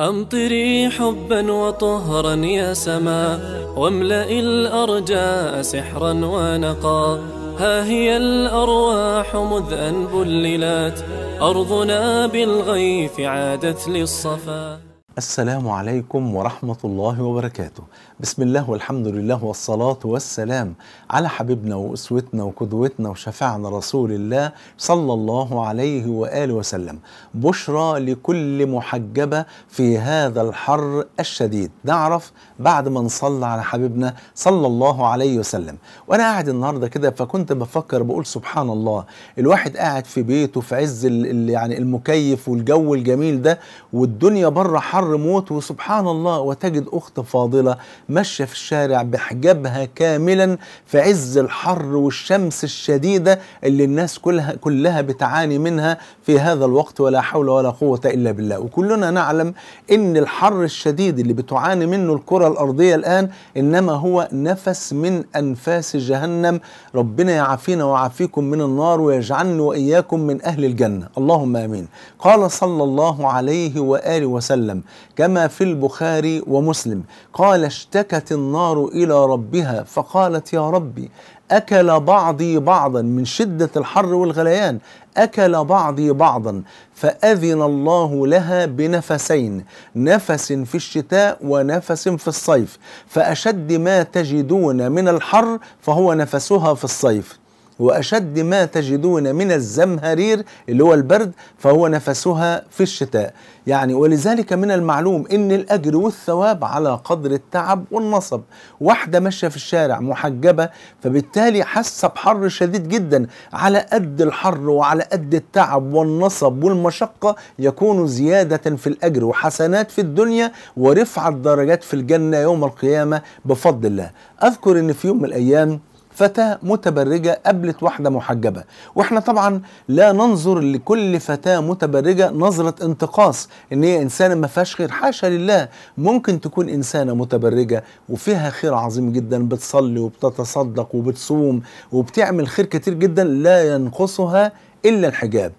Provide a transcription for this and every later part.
أمطري حبا وطهرا يا سما واملئي الأرجاء سحرا ونقا ها هي الأرواح مذ أن بللت أرضنا بالغيث عادت للصفا السلام عليكم ورحمة الله وبركاته بسم الله والحمد لله والصلاة والسلام على حبيبنا وأسوتنا وقدوتنا وشفعنا رسول الله صلى الله عليه وآله وسلم بشرى لكل محجبة في هذا الحر الشديد نعرف بعد ما نصلى على حبيبنا صلى الله عليه وسلم وأنا قاعد النهاردة كده فكنت بفكر بقول سبحان الله الواحد قاعد في بيته في عز يعني المكيف والجو الجميل ده والدنيا بره حر حر موت وسبحان الله وتجد أخت فاضلة ماشية في الشارع بحجابها كاملا في عز الحر والشمس الشديدة اللي الناس كلها, كلها بتعاني منها في هذا الوقت ولا حول ولا قوة إلا بالله وكلنا نعلم أن الحر الشديد اللي بتعاني منه الكرة الأرضية الآن إنما هو نفس من أنفاس جهنم ربنا يعافينا ويعافيكم من النار ويجعلني وإياكم من أهل الجنة اللهم آمين قال صلى الله عليه وآله وسلم كما في البخاري ومسلم قال اشتكت النار إلى ربها فقالت يا ربي أكل بعضي بعضا من شدة الحر والغليان أكل بعضي بعضا فأذن الله لها بنفسين نفس في الشتاء ونفس في الصيف فأشد ما تجدون من الحر فهو نفسها في الصيف وأشد ما تجدون من الزمهرير اللي هو البرد فهو نفسها في الشتاء يعني ولذلك من المعلوم أن الأجر والثواب على قدر التعب والنصب واحدة ماشية في الشارع محجبة فبالتالي حاسة بحر شديد جدا على قد الحر وعلى قد التعب والنصب والمشقة يكون زيادة في الأجر وحسنات في الدنيا ورفعة درجات في الجنة يوم القيامة بفضل الله أذكر أن في يوم من الأيام فتاة متبرجة قابلت واحدة محجبة واحنا طبعا لا ننظر لكل فتاة متبرجة نظرة انتقاص ان هي انسانة ما فيهاش خير حاشا لله ممكن تكون انسانة متبرجة وفيها خير عظيم جدا بتصلي وبتتصدق وبتصوم وبتعمل خير كتير جدا لا ينقصها الا الحجاب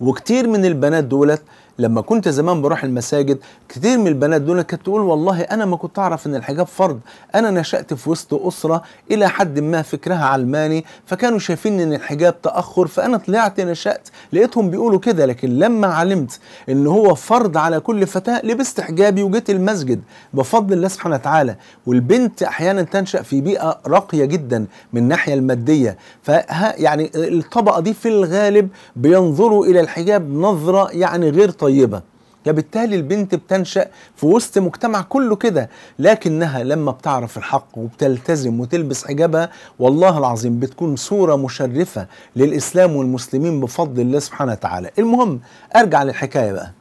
وكتير من البنات دولت لما كنت زمان بروح المساجد كتير من البنات دول كانت تقول والله انا ما كنت اعرف ان الحجاب فرض انا نشات في وسط اسره الى حد ما فكرها علماني فكانوا شايفين ان الحجاب تاخر فانا طلعت نشات لقيتهم بيقولوا كده لكن لما علمت ان هو فرض على كل فتاه لبست حجابي وجيت المسجد بفضل الله سبحانه وتعالى والبنت احيانا تنشا في بيئه راقيه جدا من الناحيه الماديه ف يعني الطبقه دي في الغالب بينظروا الى الحجاب نظره يعني غير طيبه فبالتالي البنت بتنشأ في وسط مجتمع كله كده لكنها لما بتعرف الحق وبتلتزم وتلبس حجابها والله العظيم بتكون صورة مشرفة للإسلام والمسلمين بفضل الله سبحانه وتعالى المهم أرجع للحكاية بقى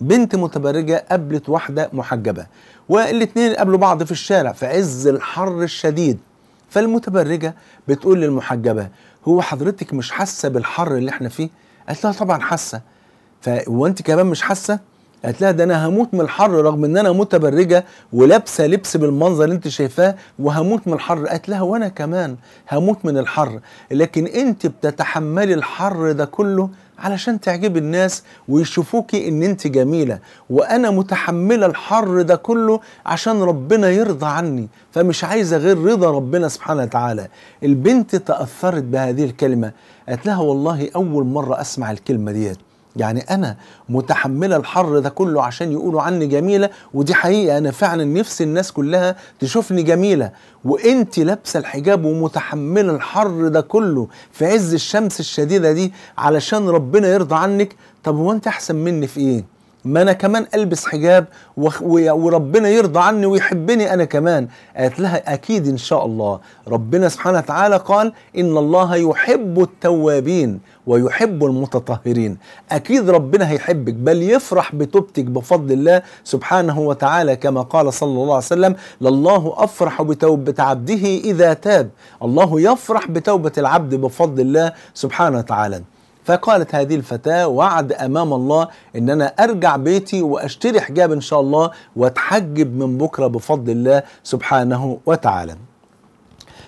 بنت متبرجة قابلت واحدة محجبة والاتنين قابلوا بعض في الشارع في عز الحر الشديد فالمتبرجة بتقول للمحجبة هو حضرتك مش حاسة بالحر اللي احنا فيه؟ قالت لها طبعا حاسة فوانت كمان مش حاسه قالت لها ده انا هموت من الحر رغم ان انا متبرجه ولابسه لبس بالمنظر اللي انت شايفاه وهموت من الحر قالت لها وانا كمان هموت من الحر لكن انت بتتحملي الحر ده كله علشان تعجبي الناس ويشوفوكي ان انت جميله وانا متحمله الحر ده كله عشان ربنا يرضى عني فمش عايزه غير رضا ربنا سبحانه وتعالى البنت تاثرت بهذه الكلمه قالت لها والله اول مره اسمع الكلمه ديت يعني انا متحمله الحر ده كله عشان يقولوا عني جميله ودي حقيقه انا فعلا نفسي الناس كلها تشوفني جميله وانت لابسه الحجاب ومتحمله الحر ده كله في عز الشمس الشديده دي علشان ربنا يرضى عنك طب هو انت احسن مني في ايه ما انا كمان البس حجاب وربنا يرضى عني ويحبني انا كمان قالت لها اكيد ان شاء الله ربنا سبحانه وتعالى قال ان الله يحب التوابين ويحب المتطهرين اكيد ربنا هيحبك بل يفرح بتوبتك بفضل الله سبحانه وتعالى كما قال صلى الله عليه وسلم لله افرح بتوبه عبده اذا تاب الله يفرح بتوبه العبد بفضل الله سبحانه وتعالى فقالت هذه الفتاة وعد أمام الله أن أنا أرجع بيتي وأشتري حجاب إن شاء الله وأتحجب من بكرة بفضل الله سبحانه وتعالى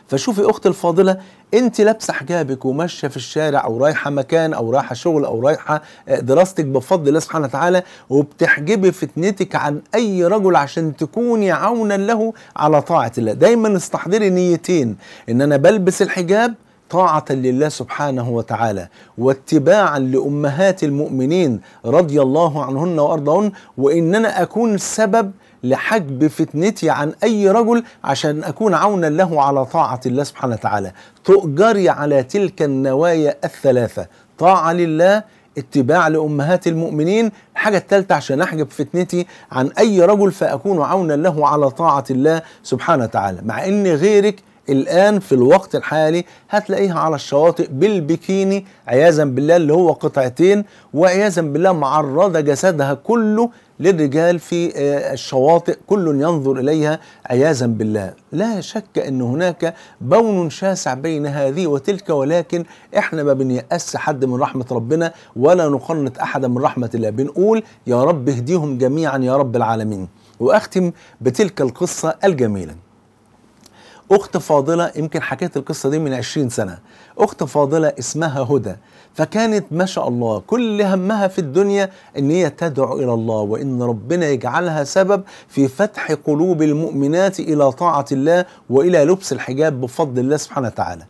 فشوفي أختي الفاضلة أنت لابسة حجابك وماشية في الشارع أو رايحة مكان أو رايحة شغل أو رايحة آه، دراستك بفضل الله سبحانه وتعالى وبتحجبي فتنتك عن أي رجل عشان تكوني عونا له على طاعة الله دايما استحضري نيتين إن أنا بلبس الحجاب طاعة لله سبحانه وتعالى واتباعا لأمهات المؤمنين رضي الله عنهن وأرضهن وإننا أكون سبب لحجب فتنتي عن أي رجل عشان أكون عونا له على طاعة الله سبحانه وتعالى تؤجري على تلك النوايا الثلاثة طاعة لله اتباع لأمهات المؤمنين الحاجة الثالثة عشان أحجب فتنتي عن أي رجل فأكون عونا له على طاعة الله سبحانه وتعالى مع أن غيرك الآن في الوقت الحالي هتلاقيها على الشواطئ بالبكيني عياذا بالله اللي هو قطعتين وعياذا بالله معرضة جسدها كله للرجال في آه، الشواطئ كل ينظر إليها عياذا بالله لا شك أن هناك بون شاسع بين هذه وتلك ولكن إحنا ما بنيأس حد من رحمة ربنا ولا نقنط أحدا من رحمة الله بنقول يا رب اهديهم جميعا يا رب العالمين وأختم بتلك القصة الجميلة اخت فاضله يمكن حكيت القصه دي من 20 سنه اخت فاضله اسمها هدى فكانت ما شاء الله كل همها في الدنيا ان هي تدعو الى الله وان ربنا يجعلها سبب في فتح قلوب المؤمنات الى طاعه الله والى لبس الحجاب بفضل الله سبحانه وتعالى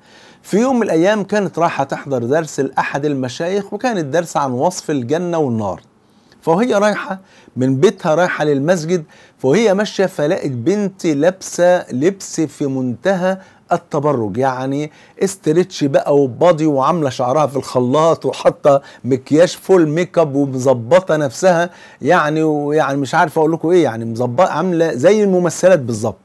في يوم من الايام كانت رايحه تحضر درس لاحد المشايخ وكان الدرس عن وصف الجنه والنار فهي رايحة من بيتها رايحة للمسجد فهي ماشية فلقت بنت لابسة لبس في منتهى التبرج يعني استرتش بقى وبادي وعامله شعرها في الخلاط وحاطه مكياج فول ميك اب ومظبطه نفسها يعني ويعني مش عارف اقول لكم ايه يعني مظبطه عامله زي الممثلات بالظبط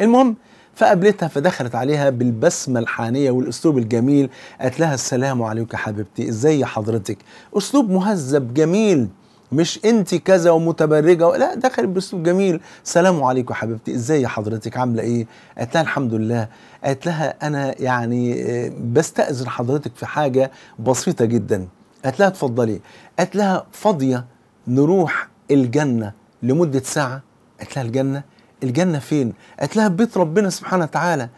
المهم فقابلتها فدخلت عليها بالبسمة الحانية والأسلوب الجميل قالت لها السلام عليك حبيبتي إزاي حضرتك أسلوب مهذب جميل مش انت كذا ومتبرجه لا دخلت باسلوب جميل سلام عليكم حبيبتي ازاي حضرتك عامله ايه قالت لها الحمد لله قالت لها انا يعني آه، بستاذن حضرتك في حاجه بسيطه جدا قالت لها اتفضلي قالت لها فاضيه نروح الجنه لمده ساعه قالت لها الجنه الجنه فين قالت لها بيت ربنا سبحانه وتعالى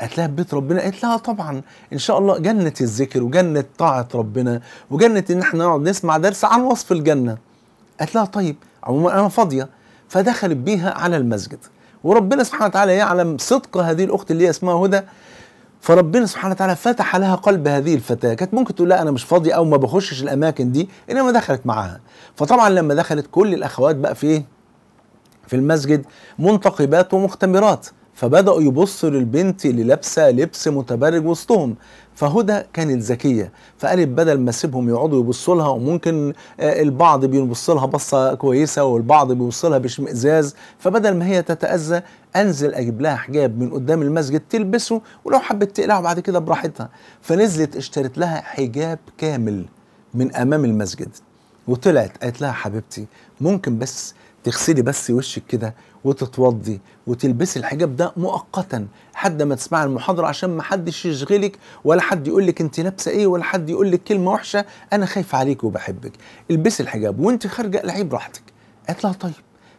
قالت لها بيت ربنا قالت لها طبعا ان شاء الله جنه الذكر وجنه طاعه ربنا وجنه ان احنا نقعد نسمع درس عن وصف الجنه قالت لها طيب عموما انا فاضيه فدخلت بيها على المسجد وربنا سبحانه وتعالى يعلم صدق هذه الاخت اللي هي اسمها هدى فربنا سبحانه وتعالى فتح لها قلب هذه الفتاه كانت ممكن تقول لا انا مش فاضيه او ما بخشش الاماكن دي انما دخلت معاها فطبعا لما دخلت كل الاخوات بقى في إيه؟ في المسجد منتقبات ومختمرات فبداوا يبصوا للبنت اللي لابسه لبس متبرج وسطهم فهدى كانت ذكيه فقالت بدل ما اسيبهم يقعدوا يبصوا لها وممكن آه، البعض بيبص لها بصه كويسه والبعض بيبص لها باشمئزاز فبدل ما هي تتاذى انزل اجيب لها حجاب من قدام المسجد تلبسه ولو حبت تقلعه بعد كده براحتها فنزلت اشترت لها حجاب كامل من امام المسجد وطلعت قالت لها حبيبتي ممكن بس تغسلي بس وشك كده وتتوضي وتلبسي الحجاب ده مؤقتا حد ما تسمع المحاضرة عشان ما حدش يشغلك ولا حد يقول لك انت لابسة ايه ولا حد يقول لك كلمة وحشة انا خايف عليك وبحبك البسي الحجاب وانت خارجة العيب براحتك قالت لها طيب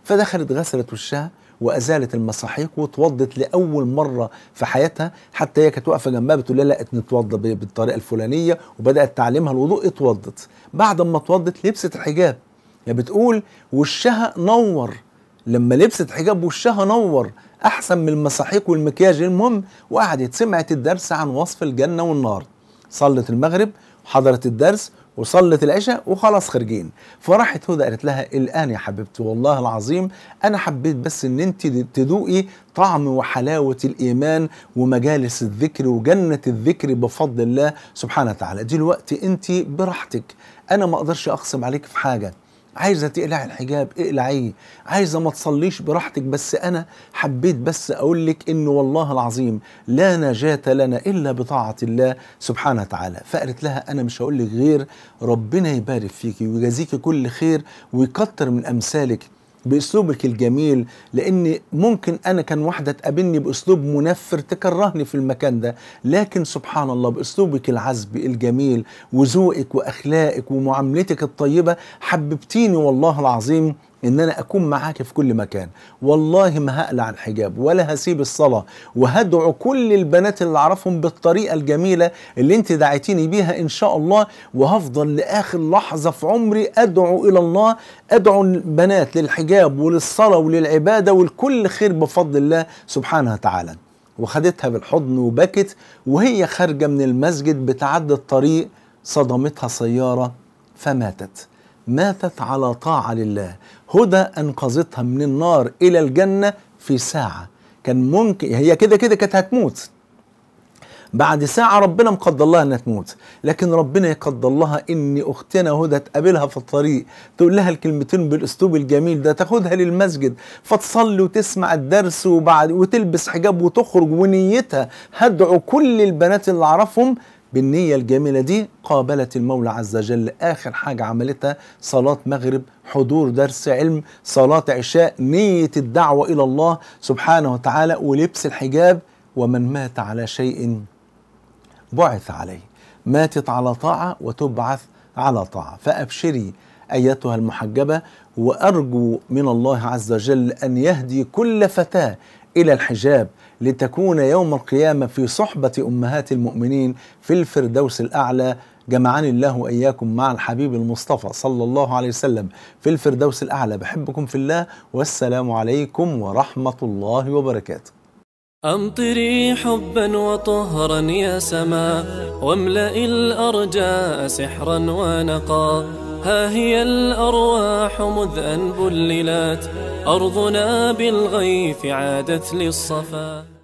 فدخلت غسلت وشها وازالت المساحيق وتوضت لاول مره في حياتها حتى هي كانت واقفه جنبها بتقول لها لا نتوضى بالطريقه الفلانيه وبدات تعلمها الوضوء اتوضت بعد ما اتوضت لبست الحجاب هي بتقول وشها نور لما لبست حجاب وشها نور احسن من المساحيق والمكياج المهم وقعدت سمعت الدرس عن وصف الجنه والنار صلت المغرب وحضرت الدرس وصلت العشاء وخلاص خارجين فراحت هدى قالت لها الان يا حبيبتي والله العظيم انا حبيت بس ان انت تذوقي طعم وحلاوه الايمان ومجالس الذكر وجنه الذكر بفضل الله سبحانه وتعالى دلوقتي انت براحتك انا ما اقدرش اقسم عليك في حاجه عايزه تقلعي الحجاب اقلعيه عايزه ما تصليش براحتك بس انا حبيت بس اقول لك انه والله العظيم لا نجاه لنا الا بطاعه الله سبحانه وتعالى فقالت لها انا مش هقول لك غير ربنا يبارك فيكي ويجازيكي كل خير ويكتر من امثالك باسلوبك الجميل لان ممكن انا كان واحده تقابلني باسلوب منفر تكرهني في المكان ده لكن سبحان الله باسلوبك العذب الجميل وذوقك واخلاقك ومعاملتك الطيبه حببتيني والله العظيم ان انا اكون معاك في كل مكان والله ما هقلع الحجاب ولا هسيب الصلاه وهدعو كل البنات اللي اعرفهم بالطريقه الجميله اللي انت دعيتيني بيها ان شاء الله وهفضل لاخر لحظه في عمري ادعو الى الله ادعو البنات للحجاب وللصلاه وللعباده ولكل خير بفضل الله سبحانه وتعالى وخدتها بالحضن وبكت وهي خارجه من المسجد بتعدي الطريق صدمتها سياره فماتت ماتت على طاعه لله هدى أنقذتها من النار إلى الجنة في ساعة كان ممكن هي كده كده كانت هتموت بعد ساعة ربنا مقدر لها انها تموت، لكن ربنا يقدر لها ان اختنا هدى تقابلها في الطريق، تقول لها الكلمتين بالاسلوب الجميل ده، تاخدها للمسجد، فتصلي وتسمع الدرس وبعد وتلبس حجاب وتخرج ونيتها هدعو كل البنات اللي اعرفهم بالنية الجميلة دي قابلت المولى عز وجل آخر حاجة عملتها صلاة مغرب حضور درس علم صلاة عشاء نية الدعوة إلى الله سبحانه وتعالى ولبس الحجاب ومن مات على شيء بعث عليه ماتت على طاعة وتبعث على طاعة فأبشري أيتها المحجبة وأرجو من الله عز وجل أن يهدي كل فتاة الى الحجاب لتكون يوم القيامه في صحبه امهات المؤمنين في الفردوس الاعلى جمعني الله واياكم مع الحبيب المصطفى صلى الله عليه وسلم في الفردوس الاعلى بحبكم في الله والسلام عليكم ورحمه الله وبركاته. أمطري حبا وطهرا يا سماء واملئي الأرجاء سحرا ونقا ها هي الأرواح مذ أن بللات أرضنا بالغيث عادت للصفا